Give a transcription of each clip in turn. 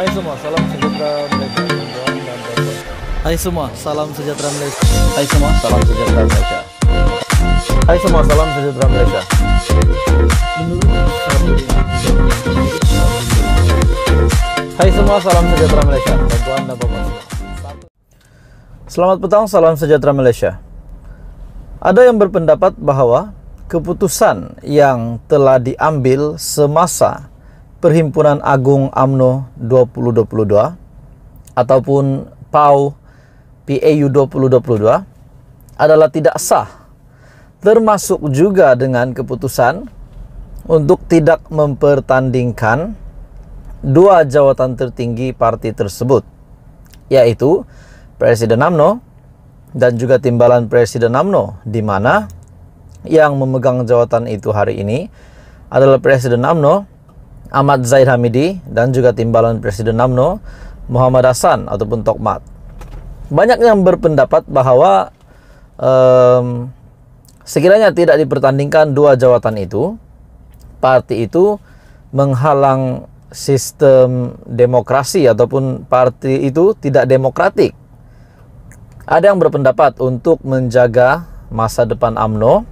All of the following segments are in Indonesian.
Hai semua, salam sejahtera Malaysia. Hai semua, salam sejahtera Malaysia. Hai semua, salam sejahtera Malaysia. Hai semua, salam sejahtera Malaysia. Hai semua, salam sejahtera Malaysia. Tuan dan Bapak Selamat petang, salam sejahtera Malaysia. Ada yang berpendapat bahwa keputusan yang telah diambil semasa Perhimpunan Agung AMNO 2022 ataupun PAU PAU 2022 adalah tidak sah termasuk juga dengan keputusan untuk tidak mempertandingkan dua jawatan tertinggi parti tersebut yaitu Presiden AMNO dan juga timbalan Presiden AMNO di mana yang memegang jawatan itu hari ini adalah Presiden AMNO Ahmad Zaid Hamidi dan juga timbalan Presiden Namno Muhammad Hasan ataupun Tokmat. Banyak yang berpendapat bahwa um, sekiranya tidak dipertandingkan dua jawatan itu, parti itu menghalang sistem demokrasi ataupun parti itu tidak demokratik. Ada yang berpendapat untuk menjaga masa depan AMNO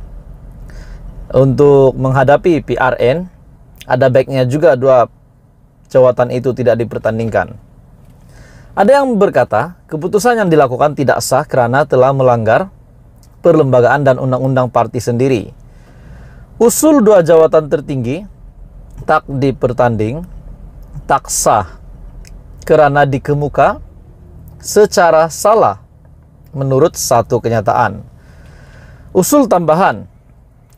untuk menghadapi PRN ada baiknya juga dua jawatan itu tidak dipertandingkan. Ada yang berkata, keputusan yang dilakukan tidak sah karena telah melanggar perlembagaan dan undang-undang parti sendiri. Usul dua jawatan tertinggi tak dipertanding, tak sah karena dikemuka secara salah menurut satu kenyataan. Usul tambahan,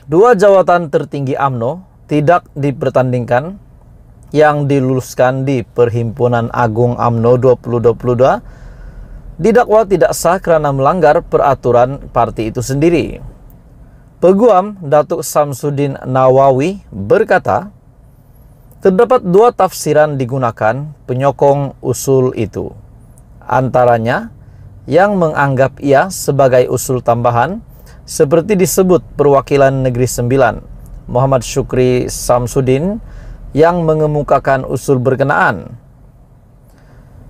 dua jawatan tertinggi AMNO tidak dipertandingkan yang diluluskan di Perhimpunan Agung AMNO 2022 didakwa tidak sah karena melanggar peraturan parti itu sendiri. Peguam Datuk Samsudin Nawawi berkata, terdapat dua tafsiran digunakan penyokong usul itu. Antaranya, yang menganggap ia sebagai usul tambahan, seperti disebut perwakilan negeri sembilan Muhammad Syukri Samsudin yang mengemukakan usul berkenaan.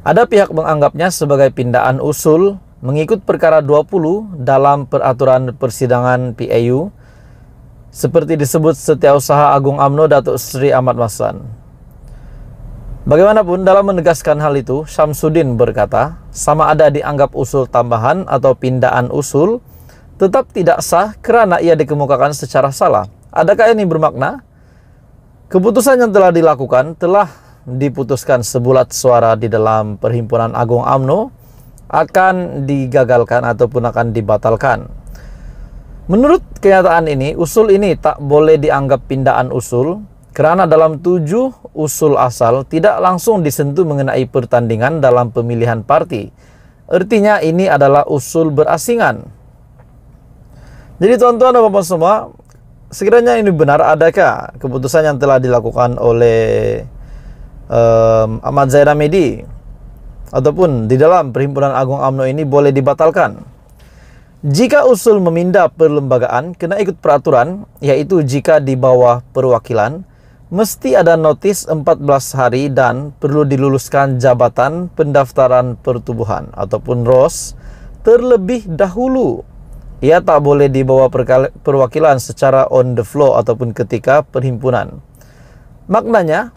Ada pihak menganggapnya sebagai pindaan usul mengikut perkara 20 dalam peraturan persidangan PAU seperti disebut Setiausaha Agung AMNO Datuk Sri Ahmad Maslan. Bagaimanapun dalam menegaskan hal itu, Syamsuddin berkata, sama ada dianggap usul tambahan atau pindaan usul, tetap tidak sah kerana ia dikemukakan secara salah. Adakah ini bermakna? Keputusan yang telah dilakukan telah diputuskan sebulat suara di dalam Perhimpunan Agung AMNO akan digagalkan ataupun akan dibatalkan. Menurut kenyataan ini, usul ini tak boleh dianggap pindaan usul karena dalam tujuh usul asal tidak langsung disentuh mengenai pertandingan dalam pemilihan parti. Artinya ini adalah usul berasingan. Jadi tuan-tuan dan bapak semua, sekiranya ini benar adakah keputusan yang telah dilakukan oleh um, Ahmad Medi ataupun di dalam Perhimpunan Agung AMNO ini boleh dibatalkan? Jika usul memindah perlembagaan kena ikut peraturan yaitu jika di bawah perwakilan mesti ada notis 14 hari dan perlu diluluskan jabatan pendaftaran pertubuhan ataupun ROS terlebih dahulu ia tak boleh dibawa perwakilan secara on the floor ataupun ketika perhimpunan. Maknanya,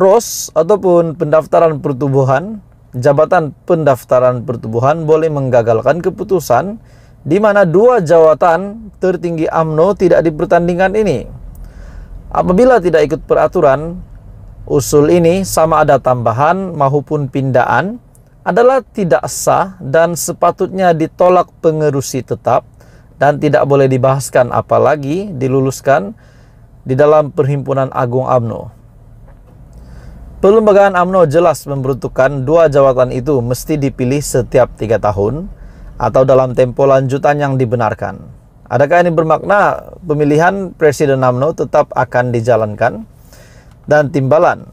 ROS ataupun pendaftaran pertubuhan, jabatan pendaftaran pertubuhan boleh menggagalkan keputusan di mana dua jawatan tertinggi AMNO tidak dipertandingkan ini. Apabila tidak ikut peraturan, usul ini sama ada tambahan maupun pindaan adalah tidak sah dan sepatutnya ditolak pengerusi tetap dan tidak boleh dibahaskan apalagi diluluskan di dalam Perhimpunan Agung AMNO. Perlembagaan AMNO jelas memperuntukkan dua jawatan itu mesti dipilih setiap tiga tahun atau dalam tempo lanjutan yang dibenarkan. Adakah ini bermakna pemilihan Presiden AMNO tetap akan dijalankan? Dan timbalan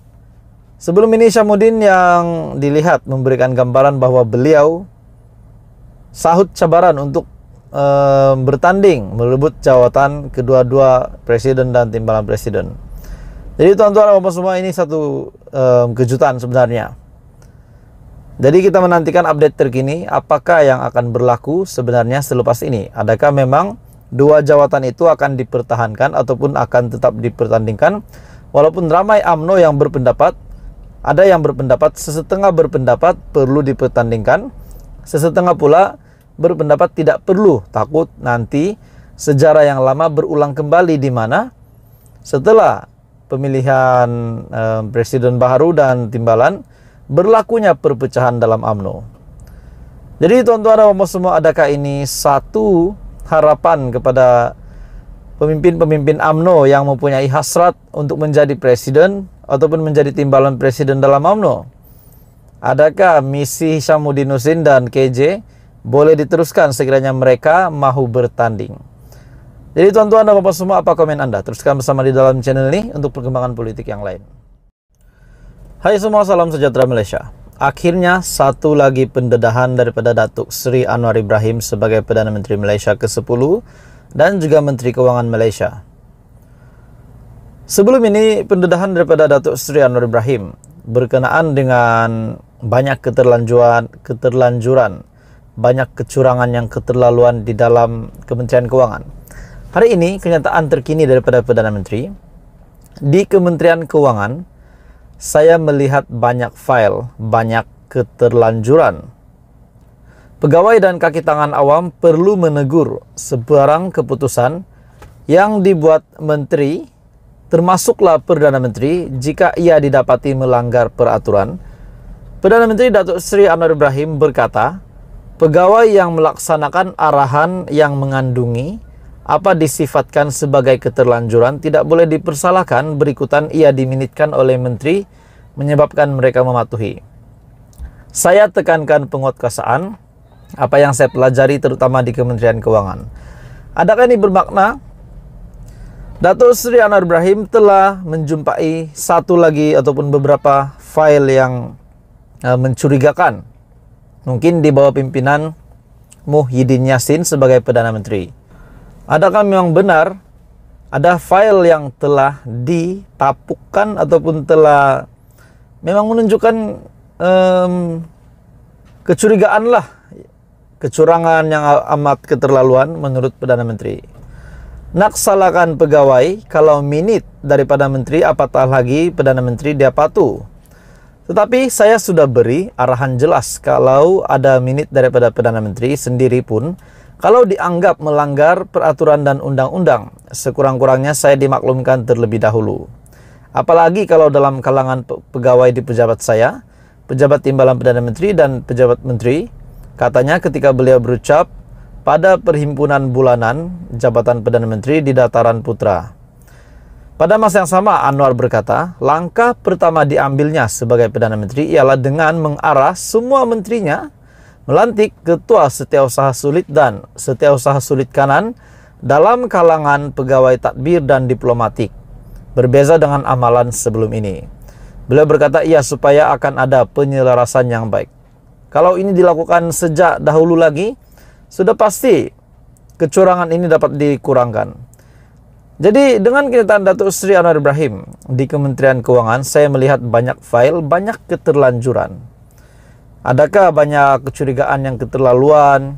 Sebelum ini Syamudin yang dilihat memberikan gambaran bahwa beliau sahut cabaran untuk e, bertanding merebut jawatan kedua-dua presiden dan timbalan presiden. Jadi tuan-tuan apa semua ini satu e, kejutan sebenarnya. Jadi kita menantikan update terkini apakah yang akan berlaku sebenarnya selepas ini. Adakah memang dua jawatan itu akan dipertahankan ataupun akan tetap dipertandingkan walaupun ramai AMNO yang berpendapat ada yang berpendapat sesetengah berpendapat perlu dipertandingkan, sesetengah pula berpendapat tidak perlu, takut nanti sejarah yang lama berulang kembali di mana setelah pemilihan eh, presiden baru dan timbalan berlakunya perpecahan dalam AMNO. Jadi tuan-tuan dan semua adakah ini satu harapan kepada pemimpin-pemimpin AMNO yang mempunyai hasrat untuk menjadi presiden ataupun menjadi timbalan presiden dalam AMNO? Adakah misi Hisamuddin Nusin dan KJ boleh diteruskan sekiranya mereka mahu bertanding? Jadi tuan-tuan dan bapak semua apa komen Anda? Teruskan bersama di dalam channel ini untuk perkembangan politik yang lain. Hai semua, salam sejahtera Malaysia. Akhirnya satu lagi pendedahan daripada Datuk Seri Anwar Ibrahim sebagai Perdana Menteri Malaysia ke-10 dan juga Menteri Keuangan Malaysia. Sebelum ini, pendedahan daripada Datuk Seri Anwar Ibrahim berkenaan dengan banyak keterlanjuran, keterlanjuran, banyak kecurangan yang keterlaluan di dalam Kementerian Keuangan. Hari ini, kenyataan terkini daripada Perdana Menteri di Kementerian Keuangan, saya melihat banyak file, banyak keterlanjuran, Pegawai dan kaki tangan awam perlu menegur sebarang keputusan yang dibuat menteri, termasuklah Perdana Menteri, jika ia didapati melanggar peraturan. Perdana Menteri Datuk Sri Anwar Ibrahim berkata, pegawai yang melaksanakan arahan yang mengandungi apa disifatkan sebagai keterlanjuran tidak boleh dipersalahkan berikutan ia diminitkan oleh menteri menyebabkan mereka mematuhi. Saya tekankan penguatkuasaan apa yang saya pelajari terutama di Kementerian Keuangan. Adakah ini bermakna? Dato' Sri Anwar Ibrahim telah menjumpai satu lagi ataupun beberapa file yang e, mencurigakan. Mungkin di bawah pimpinan Muhyiddin Yassin sebagai Perdana Menteri. Adakah memang benar ada file yang telah ditapukan ataupun telah memang menunjukkan e, kecurigaan lah kecurangan yang amat keterlaluan menurut Perdana Menteri. Naksalakan pegawai kalau minit daripada menteri apatah lagi Perdana Menteri dia patuh. Tetapi saya sudah beri arahan jelas kalau ada minit daripada Perdana Menteri sendiri pun kalau dianggap melanggar peraturan dan undang-undang, sekurang-kurangnya saya dimaklumkan terlebih dahulu. Apalagi kalau dalam kalangan pegawai di pejabat saya, pejabat timbalan Perdana Menteri dan pejabat menteri, Katanya ketika beliau berucap pada perhimpunan bulanan jabatan Perdana Menteri di dataran Putra. Pada masa yang sama, Anwar berkata, langkah pertama diambilnya sebagai Perdana Menteri ialah dengan mengarah semua menterinya melantik Ketua Setiausaha Sulit dan Setiausaha Sulit Kanan dalam kalangan pegawai takbir dan diplomatik, berbeza dengan amalan sebelum ini. Beliau berkata, ia supaya akan ada penyelarasan yang baik. Kalau ini dilakukan sejak dahulu lagi, sudah pasti kecurangan ini dapat dikurangkan. Jadi dengan kenyataan Datuk Sri Anwar Ibrahim di Kementerian Keuangan, saya melihat banyak file, banyak keterlanjuran. Adakah banyak kecurigaan yang keterlaluan?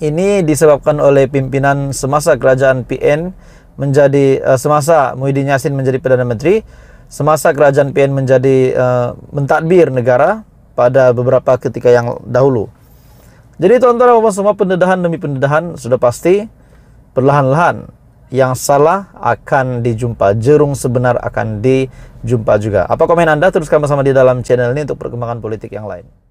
Ini disebabkan oleh pimpinan semasa kerajaan PN menjadi uh, semasa Muhyiddin Yassin menjadi Perdana Menteri, semasa kerajaan PN menjadi uh, mentadbir negara, pada beberapa ketika yang dahulu. Jadi tuan-tuan dan semua pendedahan demi pendedahan sudah pasti perlahan-lahan yang salah akan dijumpa jerung sebenar akan dijumpa juga apa komen anda teruskan bersama di dalam channel ini untuk perkembangan politik yang lain